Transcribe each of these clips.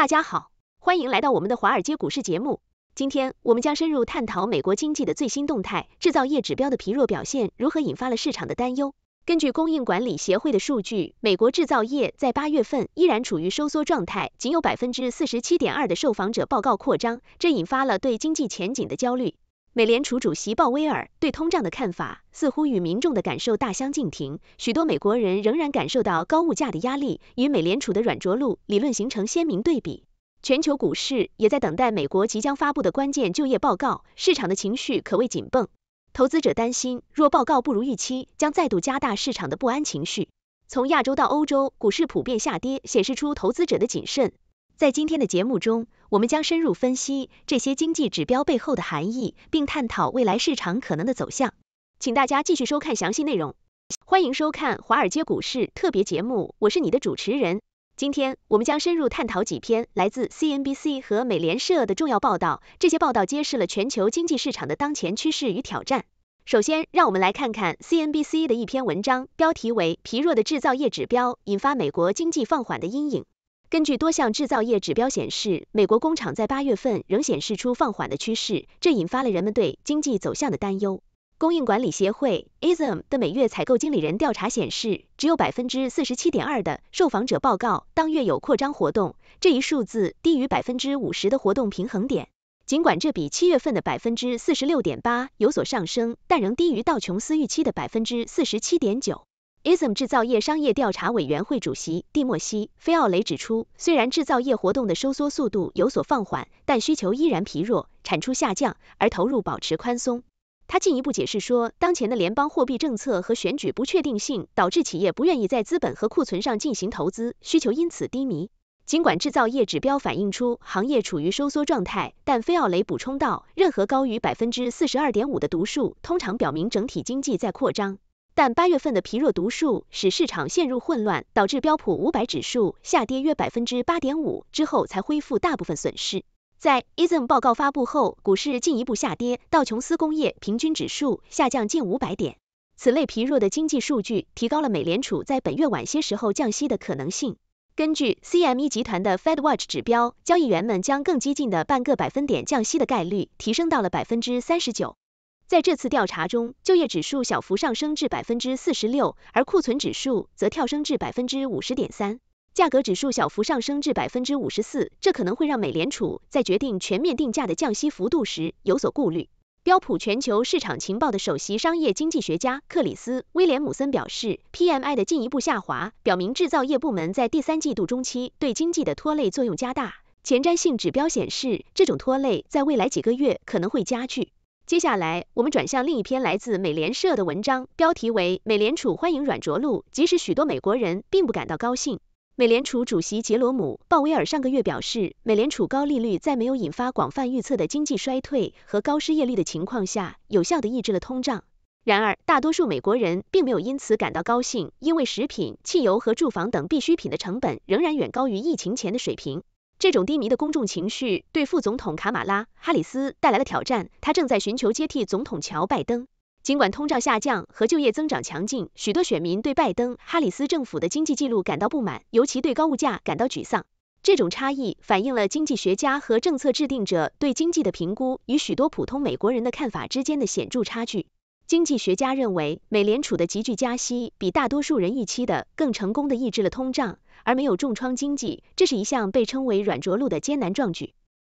大家好，欢迎来到我们的华尔街股市节目。今天我们将深入探讨美国经济的最新动态，制造业指标的疲弱表现如何引发了市场的担忧。根据供应管理协会的数据，美国制造业在八月份依然处于收缩状态，仅有百分之四十七点二的受访者报告扩张，这引发了对经济前景的焦虑。美联储主席鲍威尔对通胀的看法似乎与民众的感受大相径庭，许多美国人仍然感受到高物价的压力，与美联储的“软着陆”理论形成鲜明对比。全球股市也在等待美国即将发布的关键就业报告，市场的情绪可谓紧绷。投资者担心，若报告不如预期，将再度加大市场的不安情绪。从亚洲到欧洲，股市普遍下跌，显示出投资者的谨慎。在今天的节目中，我们将深入分析这些经济指标背后的含义，并探讨未来市场可能的走向。请大家继续收看详细内容。欢迎收看华尔街股市特别节目，我是你的主持人。今天我们将深入探讨几篇来自 CNBC 和美联社的重要报道。这些报道揭示了全球经济市场的当前趋势与挑战。首先，让我们来看看 CNBC 的一篇文章，标题为《疲弱的制造业指标引发美国经济放缓的阴影》。根据多项制造业指标显示，美国工厂在八月份仍显示出放缓的趋势，这引发了人们对经济走向的担忧。供应管理协会 （ISM） 的每月采购经理人调查显示，只有百分之四十七点二的受访者报告当月有扩张活动，这一数字低于百分之五十的活动平衡点。尽管这比七月份的百分之四十六点八有所上升，但仍低于道琼斯预期的百分之四十七点九。ISM 制造业商业调查委员会主席蒂莫西·菲奥雷指出，虽然制造业活动的收缩速度有所放缓，但需求依然疲弱，产出下降，而投入保持宽松。他进一步解释说，当前的联邦货币政策和选举不确定性导致企业不愿意在资本和库存上进行投资，需求因此低迷。尽管制造业指标反映出行业处于收缩状态，但菲奥雷补充道，任何高于百分之四十二点五的读数通常表明整体经济在扩张。但八月份的疲弱读数使市场陷入混乱，导致标普五百指数下跌约百分之八点五，之后才恢复大部分损失。在 ISM 报告发布后，股市进一步下跌，道琼斯工业平均指数下降近五百点。此类疲弱的经济数据提高了美联储在本月晚些时候降息的可能性。根据 CME 集团的 Fed Watch 指标，交易员们将更激进的半个百分点降息的概率提升到了百分之三十九。在这次调查中，就业指数小幅上升至百分之四十六，而库存指数则跳升至百分之五十点三，价格指数小幅上升至百分之五十四。这可能会让美联储在决定全面定价的降息幅度时有所顾虑。标普全球市场情报的首席商业经济学家克里斯·威廉姆森表示，PMI 的进一步下滑表明制造业部门在第三季度中期对经济的拖累作用加大，前瞻性指标显示这种拖累在未来几个月可能会加剧。接下来，我们转向另一篇来自美联社的文章，标题为“美联储欢迎软着陆，即使许多美国人并不感到高兴”。美联储主席杰罗姆·鲍威尔上个月表示，美联储高利率在没有引发广泛预测的经济衰退和高失业率的情况下，有效地抑制了通胀。然而，大多数美国人并没有因此感到高兴，因为食品、汽油和住房等必需品的成本仍然远高于疫情前的水平。这种低迷的公众情绪对副总统卡马拉·哈里斯带来了挑战。他正在寻求接替总统乔·拜登。尽管通胀下降和就业增长强劲，许多选民对拜登·哈里斯政府的经济记录感到不满，尤其对高物价感到沮丧。这种差异反映了经济学家和政策制定者对经济的评估与许多普通美国人的看法之间的显著差距。经济学家认为，美联储的急剧加息比大多数人预期的更成功的抑制了通胀，而没有重创经济，这是一项被称为“软着陆”的艰难壮举。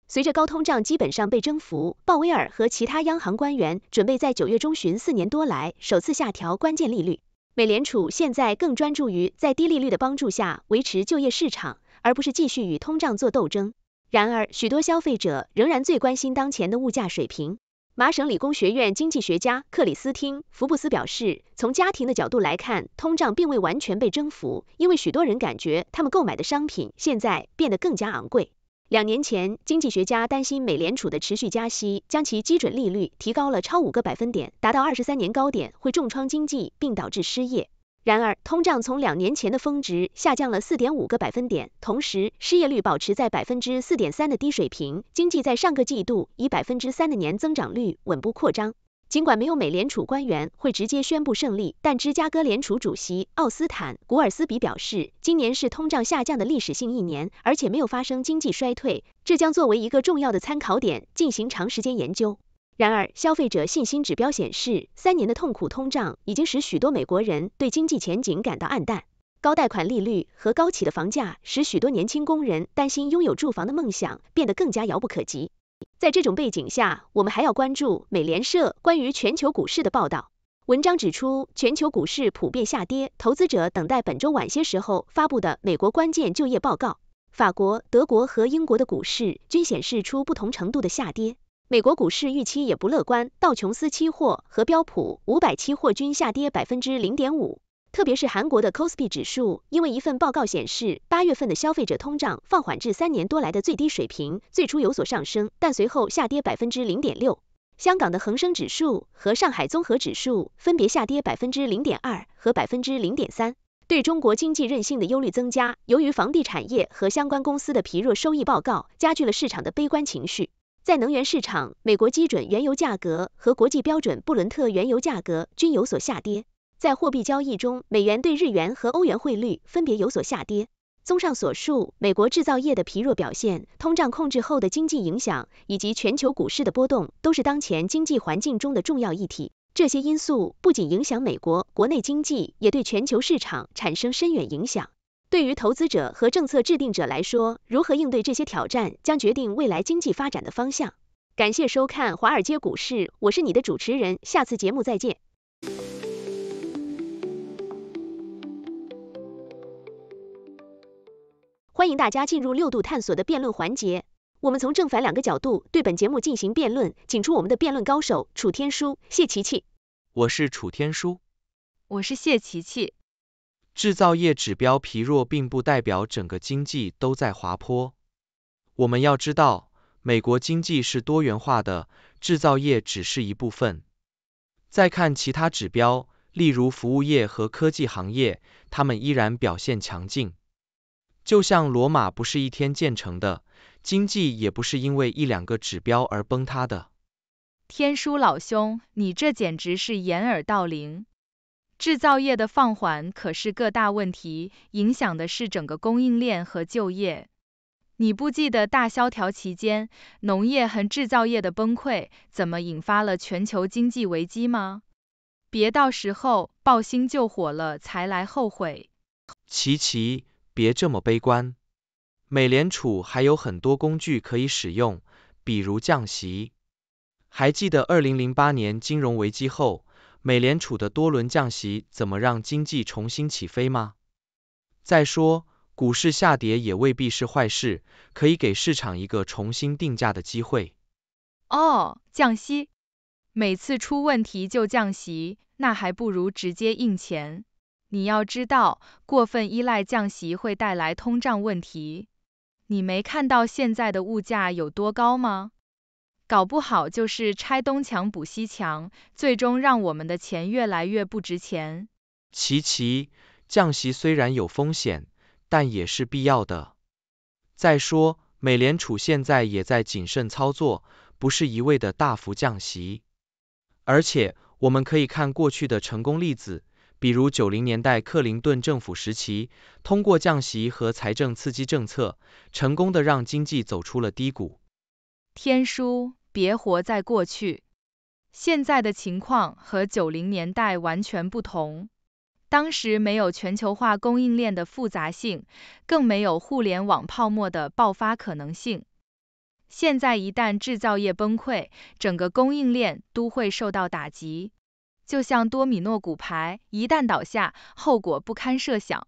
随着高通胀基本上被征服，鲍威尔和其他央行官员准备在九月中旬四年多来首次下调关键利率。美联储现在更专注于在低利率的帮助下维持就业市场，而不是继续与通胀做斗争。然而，许多消费者仍然最关心当前的物价水平。麻省理工学院经济学家克里斯汀·福布斯表示，从家庭的角度来看，通胀并未完全被征服，因为许多人感觉他们购买的商品现在变得更加昂贵。两年前，经济学家担心美联储的持续加息将其基准利率提高了超五个百分点，达到二十三年高点，会重创经济并导致失业。然而，通胀从两年前的峰值下降了4.5个百分点，同时失业率保持在4.3%的低水平。经济在上个季度以3%的年增长率稳步扩张。尽管没有美联储官员会直接宣布胜利，但芝加哥联储主席奥斯坦古尔斯比表示，今年是通胀下降的历史性一年，而且没有发生经济衰退。这将作为一个重要的参考点，进行长时间研究。然而，消费者信心指标显示，三年的痛苦通胀已经使许多美国人对经济前景感到黯淡。高贷款利率和高企的房价使许多年轻工人担心拥有住房的梦想变得更加遥不可及。在这种背景下，我们还要关注美联社关于全球股市的报道。文章指出，全球股市普遍下跌，投资者等待本周晚些时候发布的美国关键就业报告。法国、德国和英国的股市均显示出不同程度的下跌。美国股市预期也不乐观，道琼斯期货和标普五百期货均下跌百分之零点五。特别是韩国的 c o s p i 指数，因为一份报告显示，八月份的消费者通胀放缓至三年多来的最低水平，最初有所上升，但随后下跌百分之零点六。香港的恒生指数和上海综合指数分别下跌百分之零点二和百分之零点三。对中国经济韧性的忧虑增加，由于房地产业和相关公司的疲弱收益报告，加剧了市场的悲观情绪。在能源市场，美国基准原油价格和国际标准布伦特原油价格均有所下跌。在货币交易中，美元对日元和欧元汇率分别有所下跌。综上所述，美国制造业的疲弱表现、通胀控制后的经济影响，以及全球股市的波动，都是当前经济环境中的重要议题。这些因素不仅影响美国国内经济，也对全球市场产生深远影响。对于投资者和政策制定者来说，如何应对这些挑战将决定未来经济发展的方向。感谢收看《华尔街股市》，我是你的主持人，下次节目再见。欢迎大家进入六度探索的辩论环节，我们从正反两个角度对本节目进行辩论，请出我们的辩论高手楚天舒、谢琪琪。我是楚天舒。我是谢琪琪。制造业指标疲弱，并不代表整个经济都在滑坡。我们要知道，美国经济是多元化的，制造业只是一部分。再看其他指标，例如服务业和科技行业，它们依然表现强劲。就像罗马不是一天建成的，经济也不是因为一两个指标而崩塌的。天书老兄，你这简直是掩耳盗铃！制造业的放缓可是个大问题，影响的是整个供应链和就业。你不记得大萧条期间农业和制造业的崩溃怎么引发了全球经济危机吗？别到时候爆薪救火了才来后悔。琪琪，别这么悲观，美联储还有很多工具可以使用，比如降息。还记得2008年金融危机后？美联储的多轮降息，怎么让经济重新起飞吗？再说，股市下跌也未必是坏事，可以给市场一个重新定价的机会。哦，降息？每次出问题就降息，那还不如直接印钱。你要知道，过分依赖降息会带来通胀问题。你没看到现在的物价有多高吗？搞不好就是拆东墙补西墙，最终让我们的钱越来越不值钱。琪琪，降息虽然有风险，但也是必要的。再说，美联储现在也在谨慎操作，不是一味的大幅降息。而且，我们可以看过去的成功例子，比如九零年代克林顿政府时期，通过降息和财政刺激政策，成功的让经济走出了低谷。天书。别活在过去，现在的情况和九零年代完全不同。当时没有全球化供应链的复杂性，更没有互联网泡沫的爆发可能性。现在一旦制造业崩溃，整个供应链都会受到打击，就像多米诺骨牌，一旦倒下，后果不堪设想。